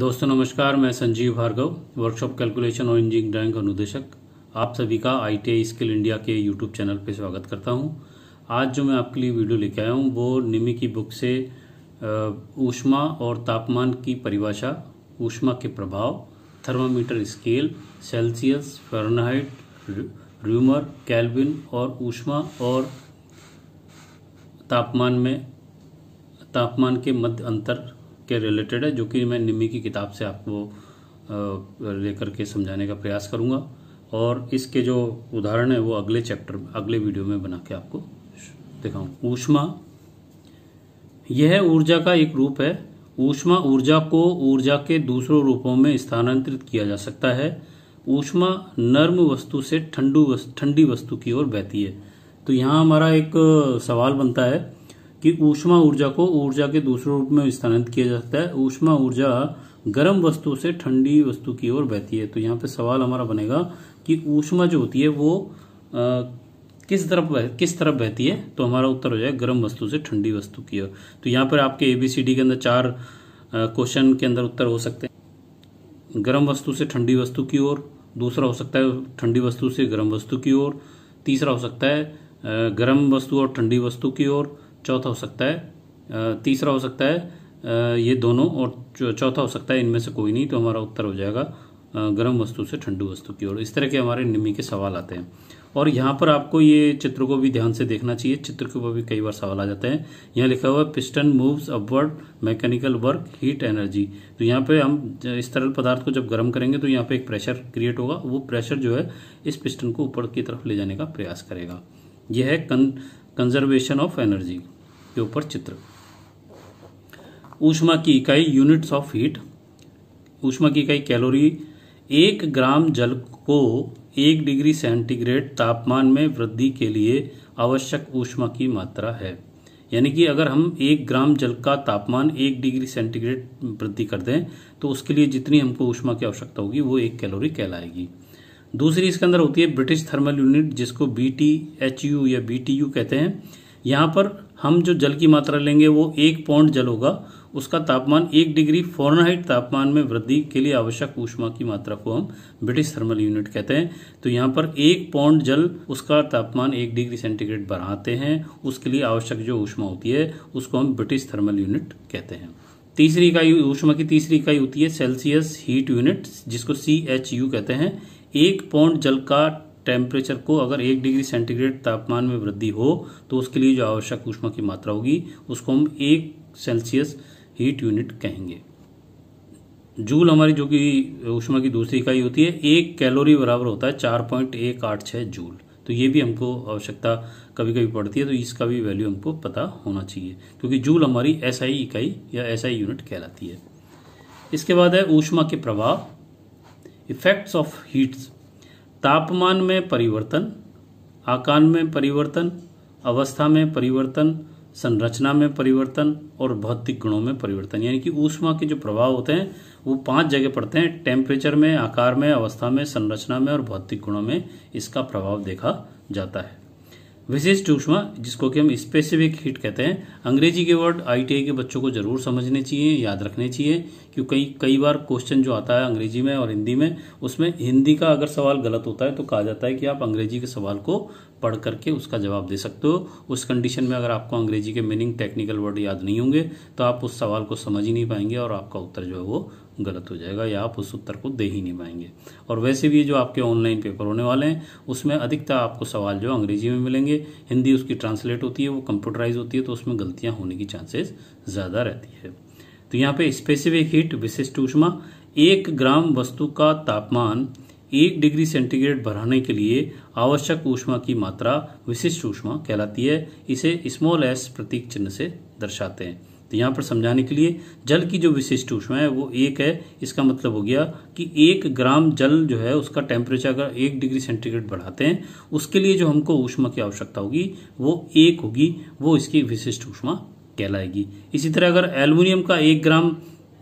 दोस्तों नमस्कार मैं संजीव भार्गव वर्कशॉप कैलकुलेशन और इंजीनियरिंग ड्राइंग का निदेशक आप सभी का आई टी स्किल इंडिया के यूट्यूब चैनल पर स्वागत करता हूँ आज जो मैं आपके लिए वीडियो लेके आया हूँ वो निमी की बुक से ऊष्मा और तापमान की परिभाषा ऊष्मा के प्रभाव thermometer scale Celsius Fahrenheit Reaumur Kelvin और ऊष्मा और तापमान में तापमान के मध्य अंतर के रिलेटेड है जो कि मैं निम्मी की किताब से आपको लेकर के समझाने का प्रयास करूँगा और इसके जो उदाहरण है वो अगले चैप्टर अगले वीडियो में बना के आपको दिखाऊँ ऊष्मा यह ऊर्जा का एक रूप है ऊष्मा ऊर्जा को ऊर्जा के दूसरों रूपों में स्थानांतरित किया जा सकता है ऊष्मा नर्म वस्तु से ठंडू ठंडी वस्तु की ओर बहती है तो यहाँ हमारा एक सवाल बनता है कि ऊष्मा ऊर्जा को ऊर्जा के दूसरे रूप में स्थानांतरित किया जाता है ऊष्मा ऊर्जा गर्म वस्तु से ठंडी वस्तु की ओर बहती है तो यहाँ पे सवाल हमारा बनेगा कि ऊष्मा जो होती है वो आ, किस तरफ किस तरफ बहती है तो हमारा उत्तर हो जाएगा गर्म वस्तु से ठंडी वस्तु की ओर तो यहाँ पर आपके एबीसीडी के अंदर चार क्वेश्चन के अंदर उत्तर हो सकते हैं गर्म वस्तु से ठंडी वस्तु की ओर दूसरा हो सकता है ठंडी वस्तु से गर्म वस्तु की ओर तीसरा हो सकता है गर्म वस्तु और ठंडी वस्तु की ओर चौथा हो सकता है तीसरा हो सकता है ये दोनों और चौथा हो सकता है इनमें से कोई नहीं तो हमारा उत्तर हो जाएगा गर्म वस्तु से ठंडू वस्तु की ओर इस तरह के हमारे निम्मी के सवाल आते हैं और यहाँ पर आपको ये चित्र को भी ध्यान से देखना चाहिए चित्र के ऊपर भी कई बार सवाल आ जाते हैं यहाँ लिखा हुआ है piston moves upward mechanical work heat energy तो यहाँ पे हम इस तरल पदार्थ को जब गर्म करेंगे तो यहाँ पे एक प्रेशर क्रिएट होगा वो प्रेशर जो है इस पिस्टन को ऊपर की तरफ ले जाने का प्रयास करेगा यह है कंजर्वेशन ऑफ एनर्जी के ऊपर चित्र ऊष्मा की इकाई यूनिट्स ऑफ हीट ऊष्मा की इकाई कैलोरी एक ग्राम जल को एक डिग्री सेंटीग्रेड तापमान में वृद्धि के लिए आवश्यक ऊष्मा की मात्रा है यानी कि अगर हम एक ग्राम जल का तापमान एक डिग्री सेंटीग्रेड वृद्धि कर दें तो उसके लिए जितनी हमको ऊष्मा की आवश्यकता होगी वो एक कैलोरी कहलाएगी दूसरी इसके अंदर होती है ब्रिटिश थर्मल यूनिट जिसको बी एच यू या बी कहते हैं यहाँ पर हम जो जल की मात्रा लेंगे वो एक पौंड जल होगा उसका तापमान एक डिग्री फॉरनहाइट तापमान में वृद्धि के लिए आवश्यक ऊष्मा की मात्रा को हम ब्रिटिश थर्मल यूनिट कहते हैं तो यहाँ पर एक पौंड जल उसका तापमान एक डिग्री सेंटीग्रेड बढ़ाते हैं उसके लिए आवश्यक जो ऊष्मा होती है उसको हम ब्रिटिश थर्मल यूनिट कहते हैं तीसरी इकाई ऊष्मा की तीसरी इकाई होती है सेल्सियस हीट यूनिट जिसको सी एच यू कहते हैं एक पौंड जल का टेम्परेचर को अगर एक डिग्री सेंटीग्रेड तापमान में वृद्धि हो तो उसके लिए जो आवश्यक ऊष्मा की मात्रा होगी उसको हम एक सेल्सियस हीट यूनिट कहेंगे जूल हमारी जो कि ऊष्मा की दूसरी इकाई होती है एक कैलोरी बराबर होता है चार पॉइंट एक आठ छः जूल तो ये भी हमको आवश्यकता कभी कभी पड़ती है तो इसका भी वैल्यू हमको पता होना चाहिए क्योंकि जूल हमारी एसआई इकाई या एसआई यूनिट कहलाती है इसके बाद है ऊष्मा के प्रभाव इफेक्ट्स ऑफ हीट्स तापमान में परिवर्तन आकार में परिवर्तन अवस्था में परिवर्तन संरचना में परिवर्तन और भौतिक गुणों में परिवर्तन यानी कि ऊष्मा के जो प्रभाव होते हैं वो पांच जगह पड़ते हैं टेम्परेचर में आकार में अवस्था में संरचना में और भौतिक गुणों में इसका प्रभाव देखा जाता है विशेष सूक्ष्म जिसको कि हम स्पेसिफिक हिट कहते हैं अंग्रेजी के वर्ड आईटीआई के बच्चों को जरूर समझने चाहिए याद रखने चाहिए क्योंकि कई कई बार क्वेश्चन जो आता है अंग्रेजी में और हिंदी में उसमें हिंदी का अगर सवाल गलत होता है तो कहा जाता है कि आप अंग्रेजी के सवाल को पढ़ करके उसका जवाब दे सकते हो उस कंडीशन में अगर आपको अंग्रेजी के मीनिंग टेक्निकल वर्ड याद नहीं होंगे तो आप उस सवाल को समझ ही नहीं पाएंगे और आपका उत्तर जो है वो गलत हो जाएगा या आप उस उत्तर को दे ही नहीं पाएंगे और वैसे भी जो आपके ऑनलाइन पेपर होने वाले हैं उसमें अधिकतर आपको सवाल जो अंग्रेजी में मिलेंगे हिंदी उसकी ट्रांसलेट होती है वो कंप्यूटराइज होती है तो उसमें गलतियाँ होने की चांसेस ज़्यादा रहती है तो यहाँ पे स्पेसिफिक हीट विशिष्ट ऊष्मा एक ग्राम वस्तु का तापमान एक डिग्री सेंटीग्रेड बढ़ाने के लिए आवश्यक ऊष्मा की मात्रा विशिष्ट ऊष्मा कहलाती है इसे स्मॉल एस प्रतीक चिन्ह से दर्शाते हैं तो यहाँ पर समझाने के लिए जल की जो विशिष्ट ऊष्मा है वो एक है इसका मतलब हो गया कि एक ग्राम जल जो है उसका टेम्परेचर अगर एक डिग्री सेंटीग्रेड बढ़ाते हैं उसके लिए जो हमको ऊष्मा की आवश्यकता होगी वो एक होगी वो इसकी विशिष्ट ऊष्मा कहलाएगी इसी तरह अगर एल्यूमिनियम का एक ग्राम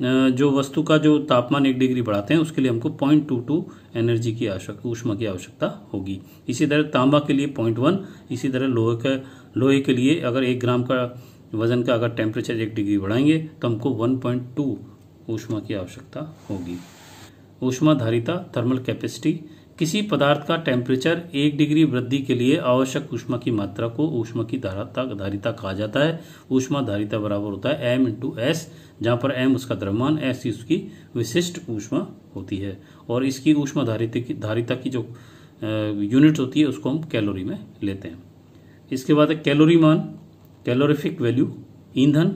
जो वस्तु का जो तापमान एक डिग्री बढ़ाते हैं उसके लिए हमको पॉइंट टू टू एनर्जी की आवश्यकता ऊष्मा की आवश्यकता होगी इसी तरह तांबा के लिए पॉइंट वन इसी तरह लोहे का लोहे के लिए अगर एक ग्राम का वज़न का अगर टेम्परेचर एक डिग्री बढ़ाएंगे तो हमको 1.2 ऊष्मा की आवश्यकता होगी ऊष्माधारिता थर्मल कैपेसिटी किसी पदार्थ का टेम्परेचर एक डिग्री वृद्धि के लिए आवश्यक ऊष्मा की मात्रा को ऊष्मा की धारा धारिता कहा जाता है ऊष्मा धारिता बराबर होता है एम इंटू एस जहाँ पर एम उसका द्रव्यमान एस ही उसकी विशिष्ट ऊष्मा होती है और इसकी ऊष्मा धारिता की धारिता की जो यूनिट होती है उसको हम कैलोरी में लेते हैं इसके बाद कैलोरी मान कैलोरिफिक वैल्यू ईंधन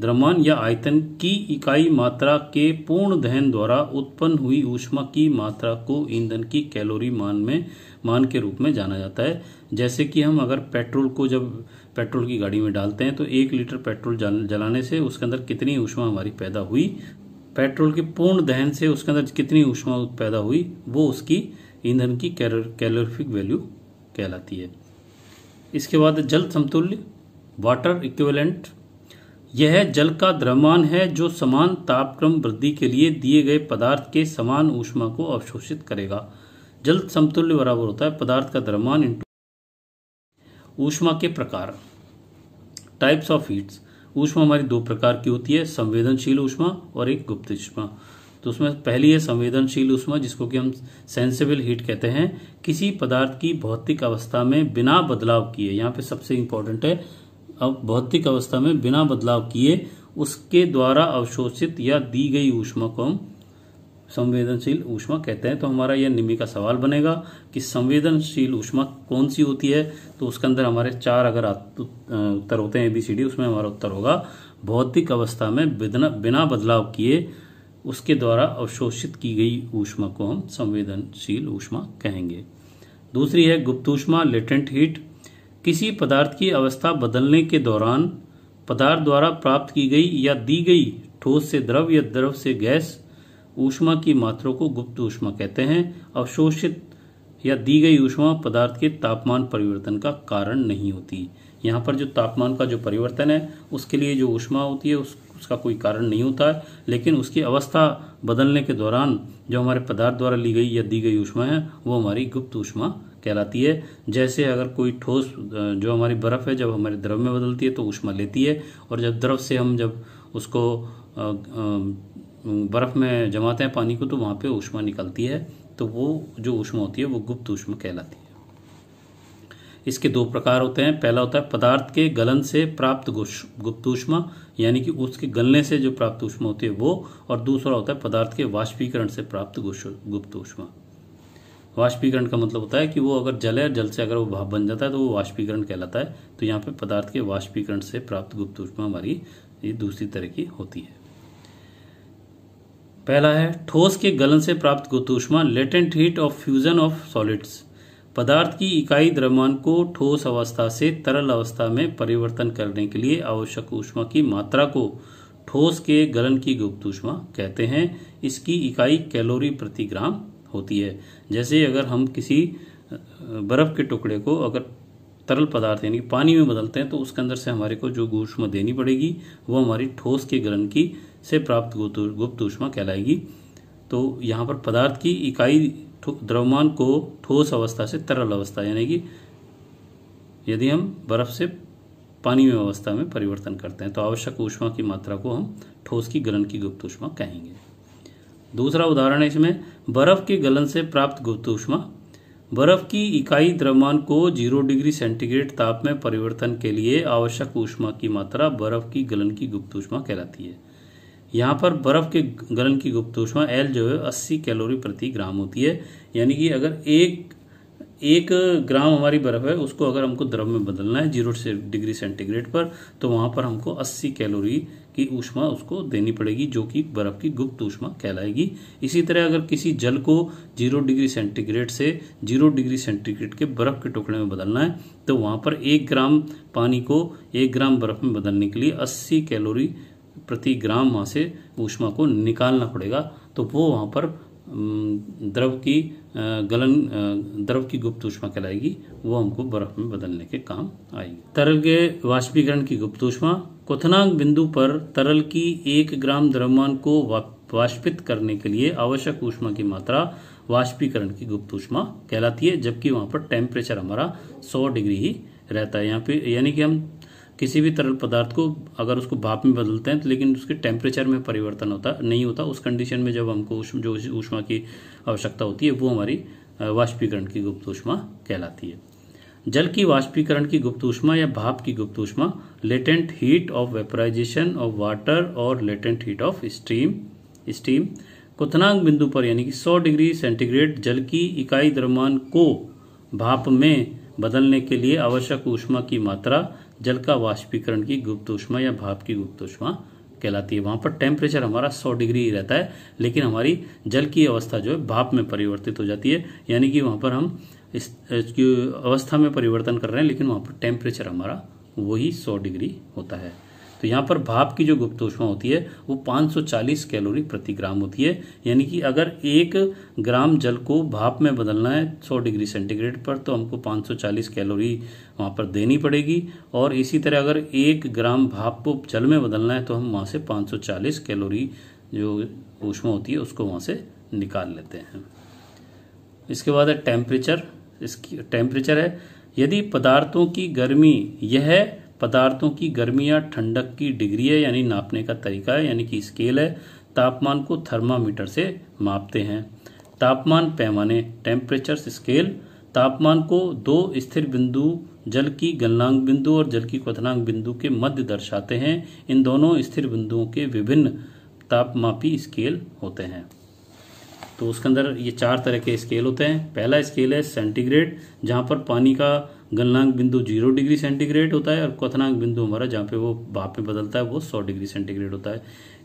द्रव्यमान या आयतन की इकाई मात्रा के पूर्ण दहन द्वारा उत्पन्न हुई ऊष्मा की मात्रा को ईंधन की कैलोरी मान में मान के रूप में जाना जाता है जैसे कि हम अगर पेट्रोल को जब पेट्रोल की गाड़ी में डालते हैं तो एक लीटर पेट्रोल जलाने से उसके अंदर कितनी ऊष्मा हमारी पैदा हुई पेट्रोल के पूर्ण दहन से उसके अंदर कितनी ऊष्मा पैदा हुई वो उसकी ईंधन की कैलोरिफिक वैल्यू कहलाती है इसके बाद जल समतुल्य वाटर इक्विवेलेंट यह जल का द्रव्यमान है जो समान तापक्रम वृद्धि के लिए दिए गए पदार्थ के समान ऊष्मा को अवशोषित करेगा जल समतुल्य बराबर होता है पदार्थ का द्रव्यमान इंटू ऊष्मा के प्रकार टाइप्स ऑफ हीट्स ऊष्मा हमारी दो प्रकार की होती है संवेदनशील ऊष्मा और एक गुप्त ऊष्मा तो उसमें पहली है संवेदनशील ऊष्मा जिसको कि हम सेंसेबल हीट कहते हैं किसी पदार्थ की भौतिक अवस्था में बिना बदलाव किए यहाँ पे सबसे इंपॉर्टेंट है भौतिक अवस्था में बिना बदलाव किए उसके द्वारा अवशोषित या दी गई ऊष्मा को हम संवेदनशील ऊष्मा कहते हैं तो हमारा यह निमी का सवाल बनेगा कि संवेदनशील ऊष्मा कौन सी होती है तो उसके अंदर हमारे चार अगर तो, उत्तर होते हैं एबीसीडी बी सी डी उसमें हमारा उत्तर होगा भौतिक अवस्था में बिना बिना बदलाव किए उसके द्वारा अवशोषित की गई ऊष्मा को हम संवेदनशील ऊष्मा कहेंगे दूसरी है गुप्त ऊष्मा लेटेंट हीट किसी पदार्थ की अवस्था बदलने के दौरान पदार्थ द्वारा प्राप्त की गई या दी गई ठोस से द्रव या द्रव से गैस ऊष्मा की मात्रा को गुप्त ऊष्मा कहते हैं अवशोषित या दी गई ऊष्मा पदार्थ के तापमान परिवर्तन का कारण नहीं होती यहाँ पर जो तापमान का जो परिवर्तन है उसके लिए जो ऊष्मा होती है उस, उसका कोई कारण नहीं होता है लेकिन उसकी अवस्था बदलने के दौरान जो हमारे पदार्थ द्वारा ली गई या दी गई ऊष्मा है वो हमारी गुप्त ऊष्मा कहलाती है जैसे अगर कोई ठोस जो हमारी बर्फ़ है जब हमारे द्रव में बदलती है तो उष्मा लेती है और जब द्रव से हम जब उसको बर्फ़ में जमाते हैं पानी को तो वहाँ पे उष्मा निकलती है तो वो जो उष्मा होती है वो गुप्त उष्मा कहलाती है इसके दो प्रकार होते हैं पहला होता है पदार्थ के गलन से प्राप्त गुप्त ऊष्मा यानी कि उसके गलने से जो प्राप्त ऊष्मा होती है वो और दूसरा होता है पदार्थ के वाष्पीकरण से प्राप्त गुप्त ऊष्मा वाष्पीकरण का मतलब होता है कि वो अगर जल है जल से अगर वो भाप बन जाता है तो वो वाष्पीकरण कहलाता है तो यहाँ पे पदार्थ के वाष्पीकरण से प्राप्त गुप्त ऊष्मा हमारी ये दूसरी तरह की होती है पहला है ठोस के गलन से प्राप्त गुप्त ऊष्मा latent heat of fusion of solids पदार्थ की इकाई द्रव्यमान को ठोस अवस्था से तरल अवस्था में परिवर्तन करने के लिए आवश्यक ऊष्मा की मात्रा को ठोस के गलन की गुप्त ऊष्मा कहते हैं इसकी इकाई कैलोरी प्रति ग्राम होती है जैसे अगर हम किसी बर्फ़ के टुकड़े को अगर तरल पदार्थ यानी पानी में बदलते हैं तो उसके अंदर से हमारे को जो ऊष्मा देनी पड़ेगी वो हमारी ठोस के ग्रहण की से प्राप्त गुप्त ऊष्मा कहलाएगी तो यहाँ पर पदार्थ की इकाई द्रव्यमान को ठोस अवस्था से तरल अवस्था यानी कि यदि हम बर्फ़ से पानी में अवस्था में परिवर्तन करते हैं तो आवश्यक ऊष्मा की मात्रा को हम ठोस की ग्रहण की गुप्त ऊष्मा कहेंगे दूसरा उदाहरण है इसमें बर्फ के गलन से प्राप्त गुप्त ऊष्मा बर्फ की इकाई द्रव्यमान को जीरो डिग्री सेंटीग्रेड ताप में परिवर्तन के लिए आवश्यक ऊष्मा की मात्रा बर्फ की गलन की गुप्त ऊष्मा कहलाती है यहाँ पर बर्फ के गलन की गुप्त ऊष्मा एल जो है अस्सी कैलोरी प्रति ग्राम होती है यानी कि अगर एक एक ग्राम हमारी बर्फ है उसको अगर हमको द्रव में बदलना है जीरो से डिग्री सेंटीग्रेड पर तो वहाँ पर हमको 80 कैलोरी की ऊष्मा उसको देनी पड़ेगी जो कि बर्फ की गुप्त ऊष्मा कहलाएगी इसी तरह अगर किसी जल को जीरो डिग्री सेंटीग्रेड से जीरो डिग्री सेंटीग्रेड के बर्फ के टुकड़े में बदलना है तो वहाँ पर एक ग्राम पानी को एक ग्राम बर्फ में बदलने के लिए अस्सी कैलोरी प्रति ग्राम वहाँ से ऊष्मा को निकालना पड़ेगा तो वो वहाँ पर द्रव की गलन द्रव की गुप्त ऊष्मा कहलाएगी वो हमको बर्फ में बदलने के काम आएगी तरल के वाष्पीकरण की गुप्त ऊष्मा क्वथनांक बिंदु पर तरल की एक ग्राम द्रव्यमान को वाष्पित करने के लिए आवश्यक ऊष्मा की मात्रा वाष्पीकरण की गुप्त ऊष्मा कहलाती है जबकि वहां पर टेम्परेचर हमारा 100 डिग्री ही रहता है यहाँ पे यानी कि हम किसी भी तरल पदार्थ को अगर उसको भाप में बदलते हैं तो लेकिन उसके टेम्परेचर में परिवर्तन होता नहीं होता उस कंडीशन में जब हमको जो ऊष्मा की आवश्यकता होती है वो हमारी वाष्पीकरण की गुप्त ऊष्मा कहलाती है जल की वाष्पीकरण की गुप्त ऊष्मा या भाप की गुप्त ऊष्मा latent heat of vaporisation of water और latent heat of steam steam कुथनांग बिंदु पर यानी कि 100 डिग्री सेंटीग्रेड जल की इकाई द्रव्यमान को भाप में बदलने के लिए आवश्यक ऊष्मा की मात्रा जल का वाष्पीकरण की गुप्त उष्मा या भाप की गुप्त उष्मा कहलाती है वहां पर टेम्परेचर हमारा 100 डिग्री ही रहता है लेकिन हमारी जल की अवस्था जो है भाप में परिवर्तित हो जाती है यानी कि वहां पर हम इस अवस्था में परिवर्तन कर रहे हैं लेकिन वहां पर टेम्परेचर हमारा वही 100 डिग्री होता है तो यहाँ पर भाप की जो गुप्त ऊष्मा होती है वो 540 कैलोरी प्रति ग्राम होती है यानी कि अगर एक ग्राम जल को भाप में बदलना है 100 डिग्री सेंटीग्रेड पर तो हमको 540 कैलोरी वहाँ पर देनी पड़ेगी और इसी तरह अगर एक ग्राम भाप को जल में बदलना है तो हम वहाँ से 540 कैलोरी जो ऊष्मा होती है उसको वहाँ से निकाल लेते हैं इसके बाद है टेम्परेचर इसकी टेम्परेचर है यदि पदार्थों की गर्मी यह पदार्थों की गर्मी या ठंडक की डिग्री है यानी नापने का तरीका है यानी कि स्केल है तापमान को थर्मामीटर से मापते हैं तापमान पैमाने टेम्परेचर स्केल तापमान को दो स्थिर बिंदु जल की गलनांक बिंदु और जल की क्वथनांक बिंदु के मध्य दर्शाते हैं इन दोनों स्थिर बिंदुओं के विभिन्न तापमापी स्केल होते हैं तो उसके अंदर ये चार तरह के स्केल होते हैं पहला स्केल है सेंटीग्रेड जहाँ पर पानी का गलनांक बिंदु जीरो डिग्री सेंटीग्रेड होता है और क्वथनांक बिंदु हमारा जहाँ पे वो भाप में बदलता है वो सौ डिग्री सेंटीग्रेड होता है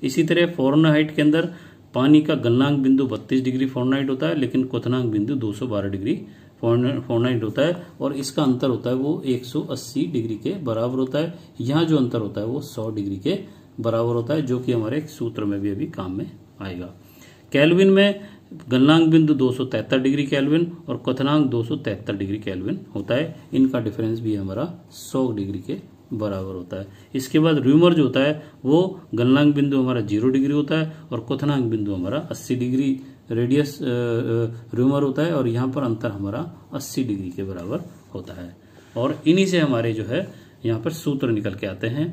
इसी तरह फॉरनहाइट के अंदर पानी का गलनांक बिंदु बत्तीस डिग्री फॉरनाइट होता है लेकिन क्वथनांक बिंदु दो सौ बारह डिग्री फोरनाइट होता है और इसका अंतर होता है वो एक डिग्री के बराबर होता है यहाँ जो अंतर होता है वो सौ डिग्री के बराबर होता है जो कि हमारे सूत्र में भी अभी काम में आएगा कैलविन में गलनांक बिंदु 273 डिग्री कैलविन और कथनांक 273 डिग्री कैलविन होता है इनका डिफरेंस भी हमारा 100 डिग्री के बराबर होता है इसके बाद र्यूमर जो होता है वो गलनांक बिंदु हमारा जीरो डिग्री होता है और कथनांक बिंदु हमारा 80 डिग्री रेडियस र्यूमर होता है और यहाँ पर अंतर हमारा अस्सी डिग्री के बराबर होता है और इन्हीं से हमारे जो है यहाँ पर सूत्र निकल के आते हैं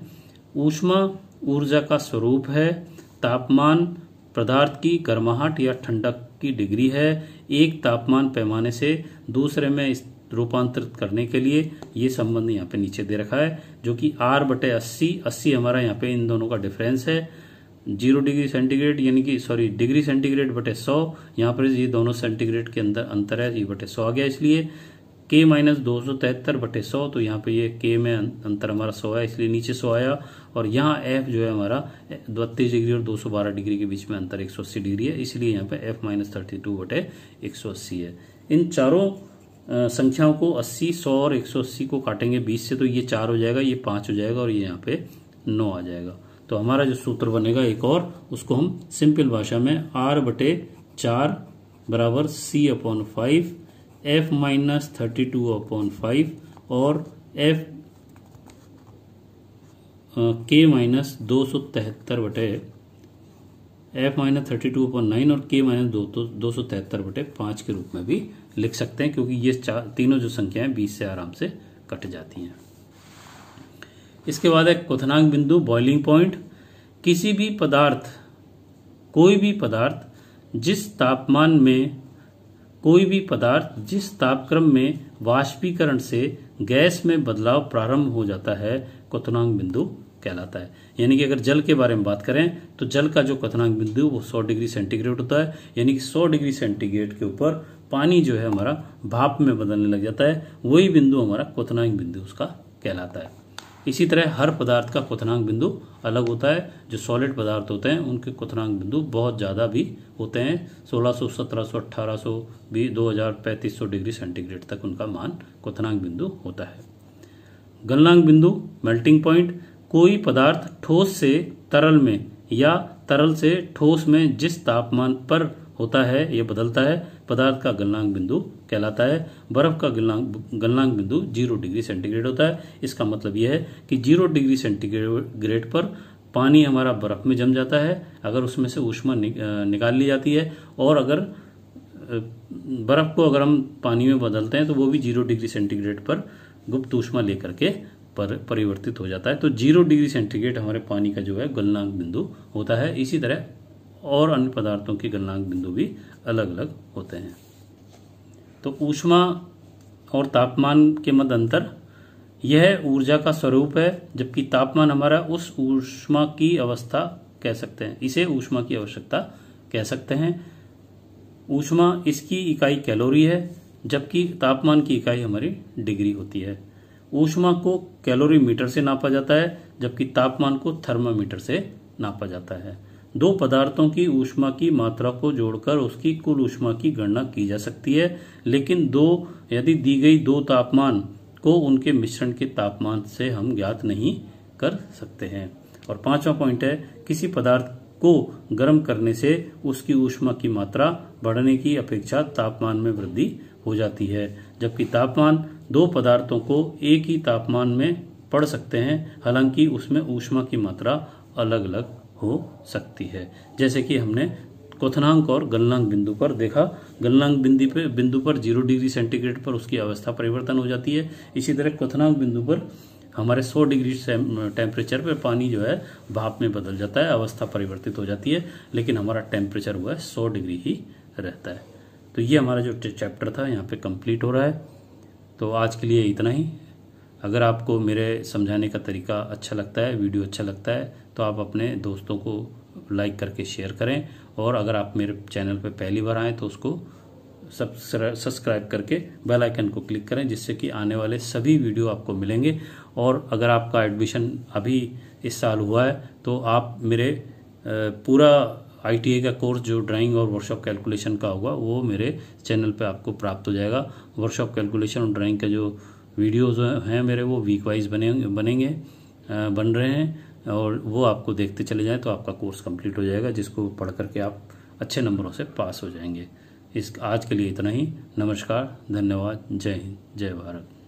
ऊष्मा ऊर्जा का स्वरूप है तापमान पदार्थ की गर्माहट या ठंडक की डिग्री है एक तापमान पैमाने से दूसरे में रूपांतरित करने के लिए ये संबंध यहाँ पे नीचे दे रखा है जो कि आर बटे अस्सी अस्सी हमारा यहाँ पे इन दोनों का डिफरेंस है जीरो डिग्री सेंटीग्रेड यानी कि सॉरी डिग्री सेंटीग्रेड बटे सौ यहाँ पर ये दोनों सेंटीग्रेड के अंदर अंतर है ये बटे सौ आ गया इसलिए के माइनस दो सौ तिहत्तर बटे सौ तो यहाँ पे ये के में अं-, अंतर हमारा सौ है इसलिए नीचे सौ आया और यहाँ एफ जो है हमारा बत्तीस डिग्री और दो सौ बारह डिग्री के बीच में अंतर एक सौ अस्सी डिग्री है इसलिए यहाँ पे एफ माइनस थर्टी टू बटे एक सौ अस्सी है इन चारों संख्याओं को अस्सी सौ और एक सौ अस्सी को काटेंगे बीस से तो ये चार हो जाएगा ये पाँच हो जाएगा और ये यहाँ पे नौ आ जाएगा तो हमारा जो सूत्र बनेगा एक और उसको हम सिंपल भाषा में आर बटे चार बराबर C upon five F minus thirty two upon five और एफ के माइनस दो सौ तिहत्तर बटे F minus thirty two upon nine और के माइनस दो तो दो सौ तिहत्तर बटे पाँच के रूप में भी लिख सकते हैं क्योंकि ये चार तीनों जो संख्याएं बीस से आराम से कट जाती हैं इसके बाद है क्वथनांक बिंदु बॉइलिंग पॉइंट किसी भी पदार्थ कोई भी पदार्थ जिस तापमान में कोई भी पदार्थ जिस तापक्रम में वाष्पीकरण से गैस में बदलाव प्रारंभ हो जाता है क्वनांग बिंदु कहलाता है यानी कि अगर जल के बारे में बात करें तो जल का जो कथनांग बिंदु वो 100 डिग्री सेंटीग्रेड होता है यानी कि 100 डिग्री सेंटीग्रेड के ऊपर पानी जो है हमारा भाप में बदलने लग जाता है वही बिंदु हमारा क्वनांग बिंदु उसका कहलाता है इसी तरह हर पदार्थ का क्वथनांक बिंदु अलग होता है जो सॉलिड पदार्थ होते हैं उनके क्वथनांक बिंदु बहुत ज़्यादा भी होते हैं 1600, 1700, 1800, भी 2000, 3500 डिग्री सेंटीग्रेड तक उनका मान क्वथनांक बिंदु होता है गलनांक बिंदु मेल्टिंग पॉइंट कोई पदार्थ ठोस से तरल में या तरल से ठोस में जिस तापमान पर होता है यह बदलता है पदार्थ का गलनांक बिंदु कहलाता है बर्फ का गलनांक गलनांक बिंदु जीरो डिग्री सेंटीग्रेड होता है इसका मतलब यह है कि जीरो डिग्री सेंटीग्रेड पर पानी हमारा बर्फ में जम जाता है अगर उसमें से ऊष्मा निकाल ली जाती है और अगर बर्फ को अगर हम पानी में बदलते हैं तो वो भी जीरो डिग्री सेंटीग्रेड पर गुप्त ऊष्मा लेकर के पर परिवर्तित हो जाता है तो जीरो डिग्री सेंटीग्रेड हमारे पानी का जो है गलनांक बिंदु होता है इसी तरह और अन्य पदार्थों के गलनांक बिंदु भी अलग अलग होते हैं तो ऊष्मा और तापमान के मध्य अंतर यह ऊर्जा का स्वरूप है जबकि तापमान हमारा उस ऊष्मा की अवस्था कह सकते हैं इसे ऊष्मा की आवश्यकता कह सकते हैं ऊष्मा इसकी इकाई कैलोरी है जबकि तापमान की इकाई हमारी डिग्री होती है ऊष्मा को कैलोरी मीटर से नापा जाता है जबकि तापमान को थर्मामीटर से नापा जाता है दो पदार्थों की ऊष्मा की मात्रा को जोड़कर उसकी कुल ऊष्मा की गणना की जा सकती है लेकिन दो यदि दी गई दो तापमान को उनके मिश्रण के तापमान से हम ज्ञात नहीं कर सकते हैं और पांचवा पॉइंट है किसी पदार्थ को गर्म करने से उसकी ऊष्मा की मात्रा बढ़ने की अपेक्षा तापमान में वृद्धि हो जाती है जबकि तापमान दो पदार्थों को एक ही तापमान में पड़ सकते हैं हालांकि उसमें ऊष्मा की मात्रा अलग अलग हो सकती है जैसे कि हमने कोथनांक और गलनांक बिंदु पर देखा गलनांक बिंदु पर बिंदु पर जीरो डिग्री सेंटीग्रेड पर उसकी अवस्था परिवर्तन हो जाती है इसी तरह कोथनांक बिंदु पर हमारे 100 डिग्री टेम्परेचर पे पानी जो है भाप में बदल जाता है अवस्था परिवर्तित हो जाती है लेकिन हमारा टेम्परेचर हुआ है सौ डिग्री ही रहता है तो ये हमारा जो चैप्टर था यहाँ पर कंप्लीट हो रहा है तो आज के लिए इतना ही अगर आपको मेरे समझाने का तरीका अच्छा लगता है वीडियो अच्छा लगता है तो आप अपने दोस्तों को लाइक करके शेयर करें और अगर आप मेरे चैनल पर पहली बार आएँ तो उसको सब्सक्राइब करके बेल आइकन को क्लिक करें जिससे कि आने वाले सभी वीडियो आपको मिलेंगे और अगर आपका एडमिशन अभी इस साल हुआ है तो आप मेरे पूरा आई का कोर्स जो ड्राइंग और वर्कशॉप कैलकुलेशन का होगा वो मेरे चैनल पे आपको प्राप्त हो जाएगा वर्कशॉप कैलकुलेशन और ड्राइंग का जो वीडियोज़ हैं मेरे वो वीक वाइज बने बनेंगे बन रहे हैं और वो आपको देखते चले जाएँ तो आपका कोर्स कंप्लीट हो जाएगा जिसको पढ़ करके आप अच्छे नंबरों से पास हो जाएंगे इस आज के लिए इतना ही नमस्कार धन्यवाद जय हिंद जय भारत